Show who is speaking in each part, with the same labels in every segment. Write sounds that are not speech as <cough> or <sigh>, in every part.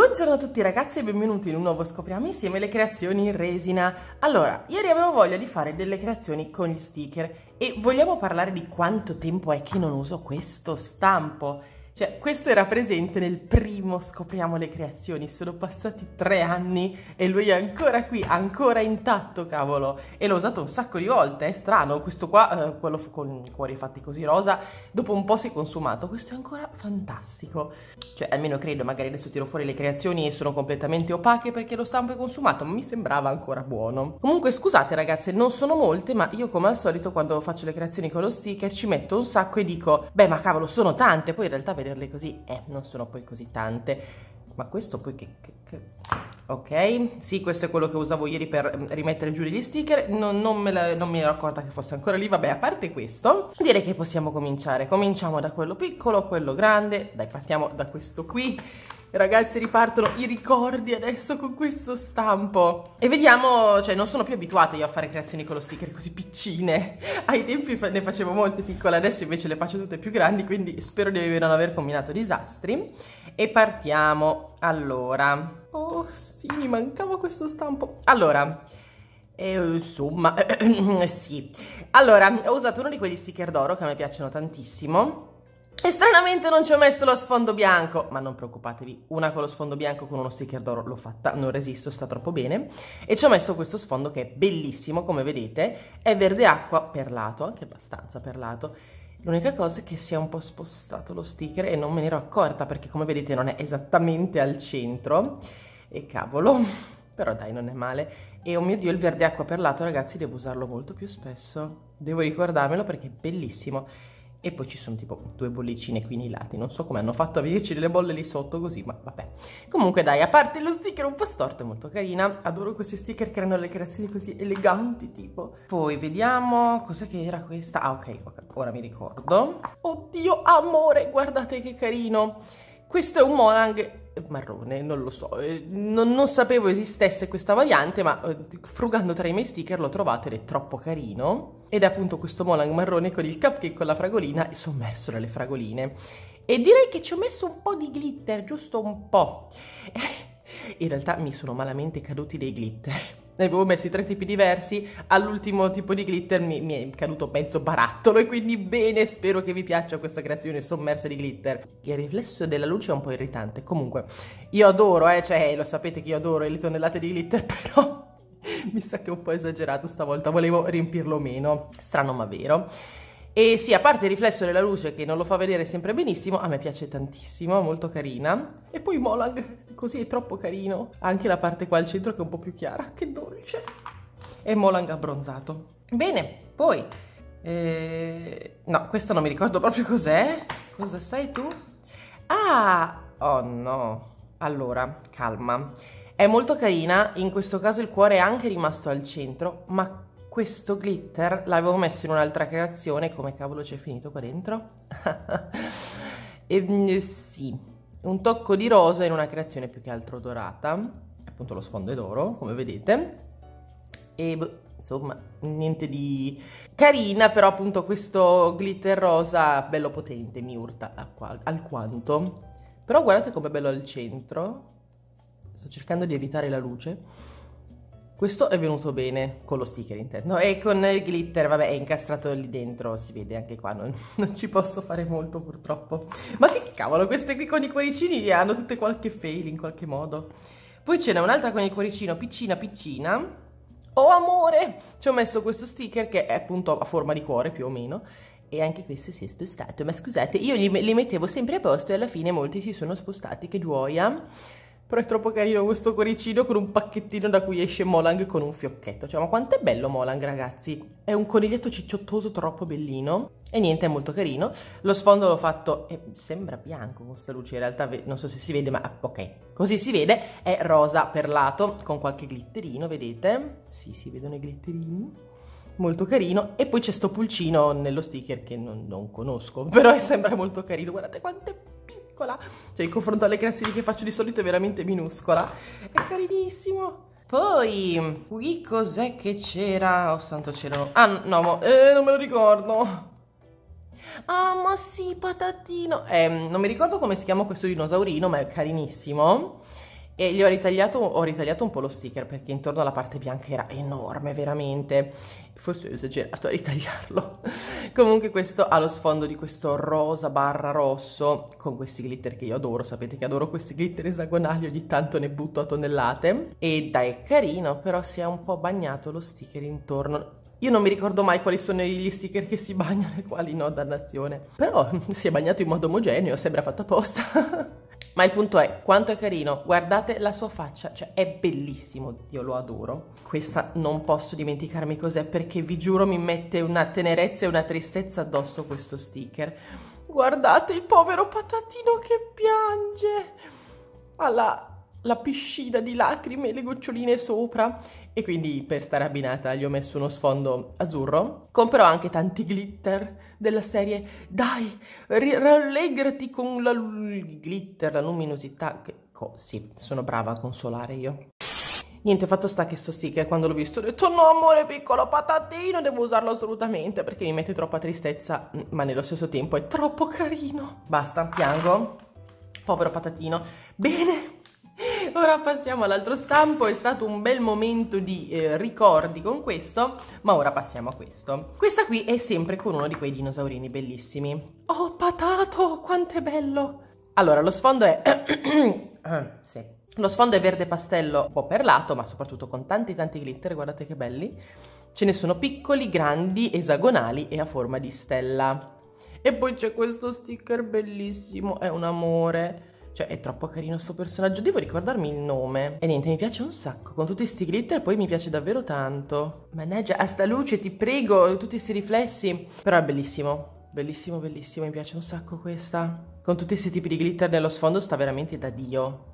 Speaker 1: Buongiorno a tutti ragazzi e benvenuti in un nuovo Scopriamo insieme le creazioni in resina. Allora, ieri avevo voglia di fare delle creazioni con gli sticker e vogliamo parlare di quanto tempo è che non uso questo stampo. Cioè, questo era presente nel primo Scopriamo le creazioni, sono passati tre anni e lui è ancora qui, ancora intatto, cavolo! E l'ho usato un sacco di volte, è strano, questo qua, eh, quello con i cuori fatti così rosa, dopo un po' si è consumato, questo è ancora fantastico. Cioè, almeno credo, magari adesso tiro fuori le creazioni e sono completamente opache perché lo stampo è consumato, ma mi sembrava ancora buono. Comunque, scusate ragazze, non sono molte, ma io come al solito quando faccio le creazioni con lo sticker ci metto un sacco e dico, beh ma cavolo, sono tante, poi in realtà vedete vederle così, eh, non sono poi così tante. Ma questo poi che, che, che... Ok, sì, questo è quello che usavo ieri per mm, rimettere giù gli sticker, non, non, me la, non mi ero accorta che fosse ancora lì, vabbè, a parte questo, direi che possiamo cominciare. Cominciamo da quello piccolo, quello grande, dai, partiamo da questo qui, Ragazzi ripartono i ricordi adesso con questo stampo E vediamo, cioè non sono più abituata io a fare creazioni con lo sticker così piccine <laughs> Ai tempi ne facevo molte piccole, adesso invece le faccio tutte più grandi Quindi spero di non aver combinato disastri E partiamo, allora Oh sì, mi mancava questo stampo Allora, eh, insomma, <clears throat> sì Allora, ho usato uno di quegli sticker d'oro che a me piacciono tantissimo e stranamente non ci ho messo lo sfondo bianco, ma non preoccupatevi, una con lo sfondo bianco con uno sticker d'oro l'ho fatta, non resisto, sta troppo bene. E ci ho messo questo sfondo che è bellissimo, come vedete, è verde acqua perlato, anche abbastanza perlato. L'unica cosa è che si è un po' spostato lo sticker e non me ne ero accorta perché come vedete non è esattamente al centro. E cavolo, <laughs> però dai non è male. E oh mio Dio il verde acqua perlato ragazzi devo usarlo molto più spesso, devo ricordarmelo perché è bellissimo. E poi ci sono tipo due bollicine qui nei lati, non so come hanno fatto a venirci delle bolle lì sotto così, ma vabbè. Comunque dai, a parte lo sticker un po' storto, è molto carina, adoro questi sticker che hanno le creazioni così eleganti tipo. Poi vediamo, cos'è che era questa? Ah ok, ora mi ricordo. Oddio amore, guardate che carino! Questo è un Morang eh, marrone, non lo so, eh, non, non, sapevo esistesse questa variante, ma eh, frugando tra i miei sticker l'ho trovato ed è troppo carino. Ed è appunto questo Molang marrone con il cupcake con la fragolina e sommerso dalle fragoline. E direi che ci ho messo un po' di glitter, giusto un po'. <laughs> In realtà mi sono malamente caduti dei glitter ne avevo messi tre tipi diversi, all'ultimo tipo di glitter mi, mi, è caduto mezzo barattolo e quindi bene, spero che vi piaccia questa creazione sommersa di glitter. Il riflesso della luce è un po' irritante, comunque io adoro, eh, cioè lo sapete che io adoro le tonnellate di glitter, <laughs> però mi sa che ho un po' esagerato stavolta, volevo riempirlo meno, strano ma vero. E sì, a parte il riflesso della luce che non lo fa vedere sempre benissimo, a me piace tantissimo, molto carina. E poi Molag, così è troppo carino. Anche la parte qua al centro che è un po' più chiara, che dolce. E Molang abbronzato. Bene, poi... Eh, no, questo non mi ricordo proprio cos'è. Cosa sai tu? Ah! Oh no! Allora, calma. È molto carina, in questo caso il cuore è anche rimasto al centro, ma questo glitter l'avevo messo in un'altra creazione, come cavolo c'è finito qua dentro? <laughs> e, mm, sì, un tocco di rosa in una creazione più che altro dorata, appunto lo sfondo è d'oro, come vedete, e boh, insomma, niente di carina, però appunto questo glitter rosa bello potente mi urta alquanto. Però guardate com'è bello al centro, sto cercando di evitare la luce, questo è venuto bene con lo sticker interno e con il glitter, vabbè è incastrato lì dentro, si vede anche qua, non, <laughs> non, ci posso fare molto purtroppo. Ma che cavolo, queste qui con i cuoricini hanno tutte qualche fail in qualche modo. Poi ce n'è un'altra con il cuoricino piccina piccina. Oh amore! Ci ho messo questo sticker che è appunto a forma di cuore più o meno e anche questo si è spostato. Ma scusate, io li, li mettevo sempre a posto e alla fine molti si sono spostati, che gioia! Però è troppo carino questo cuoricino con un pacchettino da cui esce Molang con un fiocchetto. Cioè, ma quanto è bello Molang, ragazzi! È un coniglietto cicciottoso troppo bellino. E niente, è molto carino. Lo sfondo l'ho fatto... Eh, sembra bianco questa luce, in realtà non so se si vede, ma ah, ok. Così si vede, è rosa perlato con qualche glitterino, vedete? Sì, si vedono i glitterini. Molto carino. E poi c'è sto pulcino nello sticker che non, non conosco, <laughs> però sembra molto carino. Guardate quanto è piccola, cioè in confronto alle creazioni che faccio di solito è veramente minuscola. È carinissimo. Poi, qui cos'è che c'era? Oh santo cielo. Ah, no, mo, eh, non me lo ricordo. Ah, ma sì, patatino. Eh, non mi ricordo come si chiama questo dinosaurino, ma è carinissimo e gli ho ritagliato, ho ritagliato un po' lo sticker perché intorno alla parte bianca era enorme veramente forse ho esagerato a ritagliarlo <laughs> comunque questo ha lo sfondo di questo rosa barra rosso con questi glitter che io adoro sapete che adoro questi glitter esagonali ogni tanto ne butto a tonnellate e dai è carino però si è un po' bagnato lo sticker intorno io non mi ricordo mai quali sono gli sticker che si bagnano e quali no, dannazione. Però <laughs> si è bagnato in modo omogeneo, sembra fatto apposta. <laughs> Ma il punto è quanto è carino, guardate la sua faccia, cioè è bellissimo, io lo adoro. Questa non posso dimenticarmi cos'è perché vi giuro mi mette una tenerezza e una tristezza addosso questo sticker. Guardate il povero patatino che piange. Alla la piscina di lacrime e le goccioline sopra e quindi per stare abbinata gli ho messo uno sfondo azzurro. Comprò anche tanti glitter della serie Dai, rallegrati con la glitter, la luminosità, che così, sono brava a consolare io. Niente, fatto sta che sto sticker quando l'ho visto ho detto no amore piccolo patatino, devo usarlo assolutamente perché mi mette troppa tristezza, mm, ma nello stesso tempo è troppo carino. Basta, piango. Povero patatino. Bene, <laughs> Ora passiamo all'altro stampo, è stato un bel momento di eh, ricordi con questo, ma ora passiamo a questo. Questa qui è sempre con uno di quei dinosaurini bellissimi. Oh, patato, quanto è bello! Allora, lo sfondo è... <coughs> Ah, sì. Lo sfondo è verde pastello, un po' perlato, ma soprattutto con tanti tanti glitter, guardate che belli. Ce ne sono piccoli, grandi, esagonali e a forma di stella. E poi c'è questo sticker bellissimo, è un amore cioè, è troppo carino sto personaggio. Devo ricordarmi il nome. E niente, mi piace un sacco. Con tutti questi glitter poi mi piace davvero tanto. Mannaggia, a sta luce, ti prego, tutti questi riflessi. Però è bellissimo. Bellissimo, bellissimo. Mi piace un sacco questa. Con tutti questi tipi di glitter nello sfondo sta veramente da Dio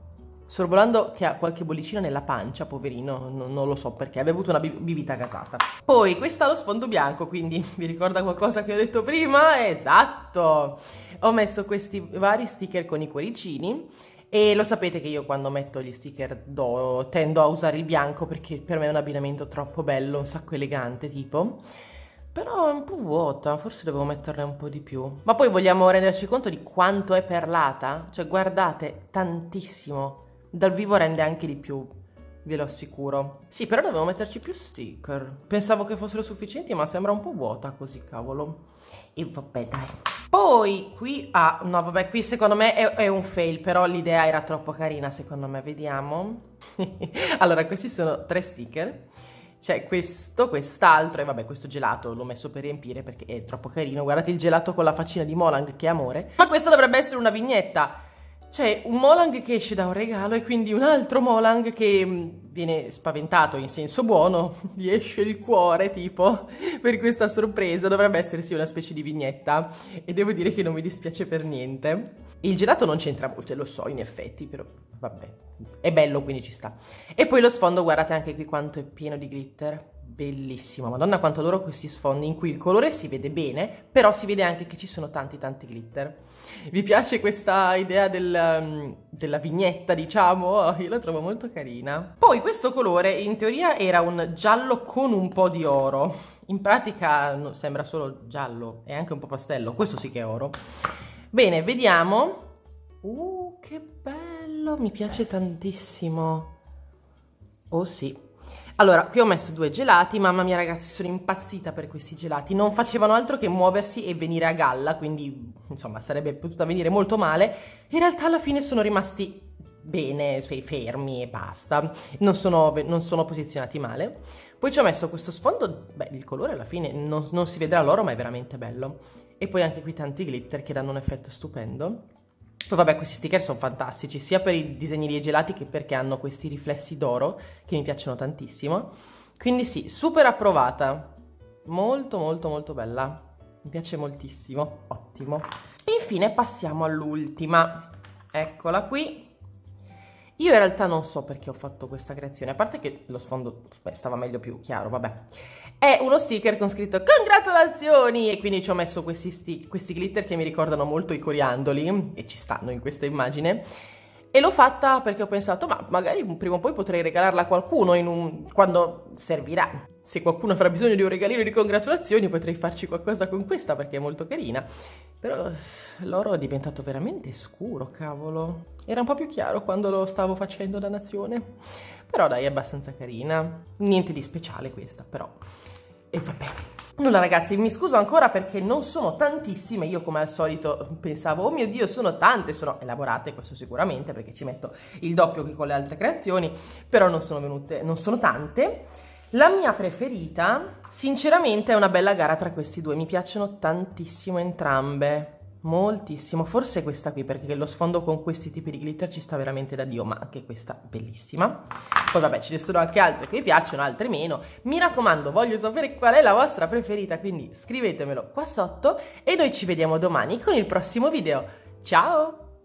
Speaker 1: sorvolando che ha qualche bollicina nella pancia, poverino, non, non lo so perché, aveva avuto una bibita gasata. Poi questo ha lo sfondo bianco, quindi <laughs> vi ricorda qualcosa che ho detto prima? Esatto! Ho messo questi vari sticker con i cuoricini e lo sapete che io quando metto gli sticker do, tendo a usare il bianco perché per me è un abbinamento troppo bello, un sacco elegante tipo. Però è un po' vuota, forse devo metterne un po' di più. Ma poi vogliamo renderci conto di quanto è perlata? Cioè guardate, tantissimo. Dal vivo rende anche di più, ve lo assicuro. Sì, però dobbiamo metterci più sticker. Pensavo che fossero sufficienti, ma sembra un po' vuota così, cavolo. E vabbè, dai. Poi qui, ah, no vabbè, qui secondo me è, è un fail, però l'idea era troppo carina, secondo me, vediamo. <laughs> allora, questi sono tre sticker. C'è questo, quest'altro e vabbè questo gelato l'ho messo per riempire perché è troppo carino. Guardate il gelato con la faccina di Molang, che amore. Ma questa dovrebbe essere una vignetta c'è un Molang che esce da un regalo e quindi un altro Molang che mm, viene spaventato in senso buono, <laughs> gli esce il cuore tipo <laughs> per questa sorpresa, dovrebbe essersi una specie di vignetta e devo dire che non mi dispiace per niente. Il gelato non c'entra molto e lo so in effetti, però vabbè, è bello quindi ci sta. E poi lo sfondo, guardate anche qui quanto è pieno di glitter bellissimo. Madonna quanto adoro questi sfondi in cui il colore si vede bene, però si vede anche che ci sono tanti tanti glitter. Vi piace questa idea del, mm, della vignetta, diciamo? <laughs> io la trovo molto carina. Poi questo colore in teoria era un giallo con un po' di oro. In pratica no, sembra solo giallo e anche un po' pastello. Questo sì che è oro. Bene, vediamo. Uh, che bello! Mi piace tantissimo. Oh sì, allora, qui ho messo due gelati, mamma mia ragazzi, sono impazzita per questi gelati, non facevano altro che muoversi e venire a galla, quindi insomma sarebbe potuta venire molto male, in realtà alla fine sono rimasti bene, cioè, fermi e basta, non sono, non sono, posizionati male. Poi ci ho messo questo sfondo, beh il colore alla fine non, non si vedrà loro ma è veramente bello, e poi anche qui tanti glitter che danno un effetto stupendo. Poi vabbè questi sticker sono fantastici sia per i disegni dei gelati che perché hanno questi riflessi d'oro che mi piacciono tantissimo. Quindi sì, super approvata. Molto molto molto bella. Mi piace moltissimo, ottimo. E Infine passiamo all'ultima. Eccola qui. Io in realtà non so perché ho fatto questa creazione, a parte che lo sfondo beh, stava meglio più chiaro, vabbè è uno sticker con scritto congratulazioni e quindi ci ho messo questi, questi glitter che mi ricordano molto i coriandoli e ci stanno in questa immagine e l'ho fatta perché ho pensato ma magari prima o poi potrei regalarla a qualcuno un... quando servirà se qualcuno avrà bisogno di un regalino di congratulazioni potrei farci qualcosa con questa perché è molto carina però eh, l'oro è diventato veramente scuro cavolo era un po' più chiaro quando lo stavo facendo da nazione però dai è abbastanza carina niente di speciale questa però e va bene. Nulla ragazzi, mi scuso ancora perché non sono tantissime, io come al solito pensavo, oh mio Dio, sono tante, sono elaborate, questo sicuramente, perché ci metto il doppio che con le altre creazioni, però non sono venute, non sono tante. La mia preferita, sinceramente, è una bella gara tra questi due, mi piacciono tantissimo entrambe moltissimo, forse questa qui perché lo sfondo con questi tipi di glitter ci sta veramente da Dio, ma anche questa bellissima. Poi vabbè ce ne sono anche altre che vi piacciono, altre meno. Mi raccomando, voglio sapere qual è la vostra preferita, quindi scrivetemelo qua sotto e noi ci vediamo domani con il prossimo video. Ciao!